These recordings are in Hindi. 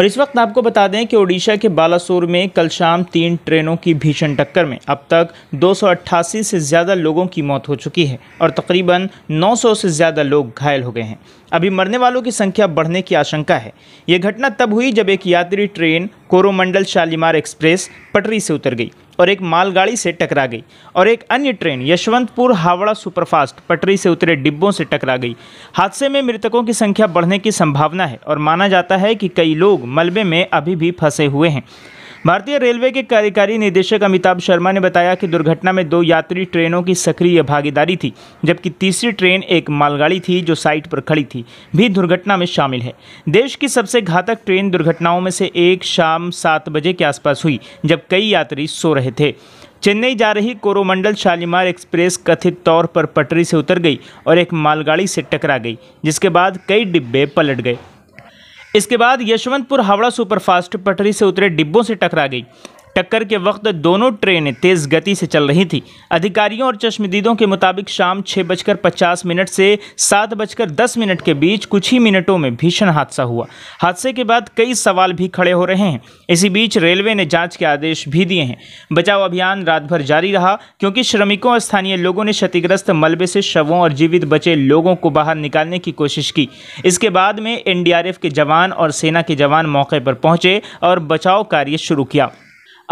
और इस वक्त आपको बता दें कि ओडिशा के बालासोर में कल शाम तीन ट्रेनों की भीषण टक्कर में अब तक 288 से ज़्यादा लोगों की मौत हो चुकी है और तकरीबन 900 से ज़्यादा लोग घायल हो गए हैं अभी मरने वालों की संख्या बढ़ने की आशंका है ये घटना तब हुई जब एक यात्री ट्रेन कोरोमंडल शालीमार एक्सप्रेस पटरी से उतर गई और एक मालगाड़ी से टकरा गई और एक अन्य ट्रेन यशवंतपुर हावड़ा सुपरफास्ट पटरी से उतरे डिब्बों से टकरा गई हादसे में मृतकों की संख्या बढ़ने की संभावना है और माना जाता है कि कई लोग मलबे में अभी भी फंसे हुए हैं भारतीय रेलवे के कार्यकारी निदेशक अमिताभ शर्मा ने बताया कि दुर्घटना में दो यात्री ट्रेनों की सक्रिय भागीदारी थी जबकि तीसरी ट्रेन एक मालगाड़ी थी जो साइट पर खड़ी थी भी दुर्घटना में शामिल है देश की सबसे घातक ट्रेन दुर्घटनाओं में से एक शाम सात बजे के आसपास हुई जब कई यात्री सो रहे थे चेन्नई जा रही कोरोमंडल शालीमार एक्सप्रेस कथित तौर पर पटरी से उतर गई और एक मालगाड़ी से टकरा गई जिसके बाद कई डिब्बे पलट गए इसके बाद यशवंतपुर हावड़ा सुपरफास्ट पटरी से उतरे डिब्बों से टकरा गई टक्कर के वक्त दोनों ट्रेनें तेज़ गति से चल रही थी अधिकारियों और चश्मदीदों के मुताबिक शाम छः बजकर पचास मिनट से सात बजकर दस मिनट के बीच कुछ ही मिनटों में भीषण हादसा हुआ हादसे के बाद कई सवाल भी खड़े हो रहे हैं इसी बीच रेलवे ने जाँच के आदेश भी दिए हैं बचाव अभियान रात भर जारी रहा क्योंकि श्रमिकों और स्थानीय लोगों ने क्षतिग्रस्त मलबे से शवों और जीवित बचे लोगों को बाहर निकालने की कोशिश की इसके बाद में एनडीआरएफ के जवान और सेना के जवान मौके पर पहुंचे और बचाव कार्य शुरू किया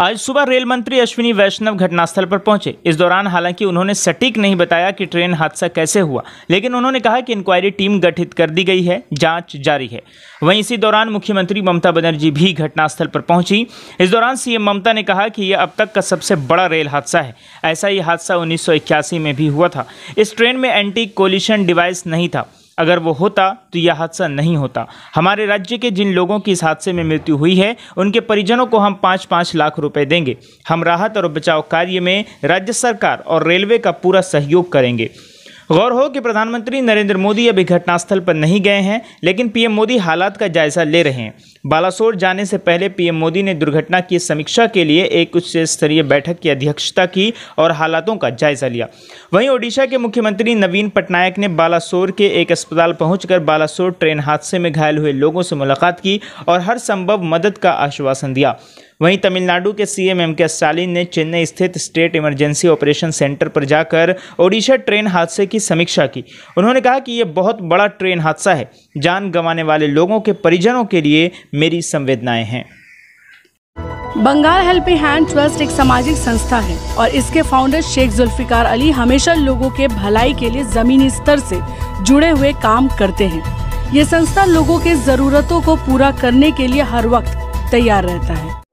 आज सुबह रेल मंत्री अश्विनी वैष्णव घटनास्थल पर पहुंचे इस दौरान हालांकि उन्होंने सटीक नहीं बताया कि ट्रेन हादसा कैसे हुआ लेकिन उन्होंने कहा कि इंक्वायरी टीम गठित कर दी गई है जांच जारी है वहीं इसी दौरान मुख्यमंत्री ममता बनर्जी भी घटनास्थल पर पहुंची इस दौरान सीएम ममता ने कहा कि यह अब तक का सबसे बड़ा रेल हादसा है ऐसा ही हादसा उन्नीस में भी हुआ था इस ट्रेन में एंटी कोलिशन डिवाइस नहीं था अगर वो होता तो यह हादसा नहीं होता हमारे राज्य के जिन लोगों की इस हादसे में मृत्यु हुई है उनके परिजनों को हम पाँच पाँच लाख रुपए देंगे हम राहत और बचाव कार्य में राज्य सरकार और रेलवे का पूरा सहयोग करेंगे गौर हो कि प्रधानमंत्री नरेंद्र मोदी अभी घटनास्थल पर नहीं गए हैं लेकिन पीएम मोदी हालात का जायजा ले रहे हैं बालासोर जाने से पहले पीएम मोदी ने दुर्घटना की समीक्षा के लिए एक उच्च स्तरीय बैठक की अध्यक्षता की और हालातों का जायजा लिया वहीं ओडिशा के मुख्यमंत्री नवीन पटनायक ने बालासोर के एक अस्पताल पहुंचकर बालासोर ट्रेन हादसे में घायल हुए लोगों से मुलाकात की और हर संभव मदद का आश्वासन दिया वहीं तमिलनाडु के सीएम एम के स्टालिन ने चेन्नई स्थित स्टेट इमरजेंसी ऑपरेशन सेंटर पर जाकर ओडिशा ट्रेन हादसे की समीक्षा की उन्होंने कहा कि यह बहुत बड़ा ट्रेन हादसा है जान गंवाने वाले लोगों के परिजनों के लिए मेरी संवेदनाएं हैं बंगाल हेल्पिंग हैंड ट्रस्ट एक सामाजिक संस्था है और इसके फाउंडर शेख जुल्फिकार अली हमेशा लोगों के भलाई के लिए जमीनी स्तर से जुड़े हुए काम करते हैं ये संस्था लोगों के जरूरतों को पूरा करने के लिए हर वक्त तैयार रहता है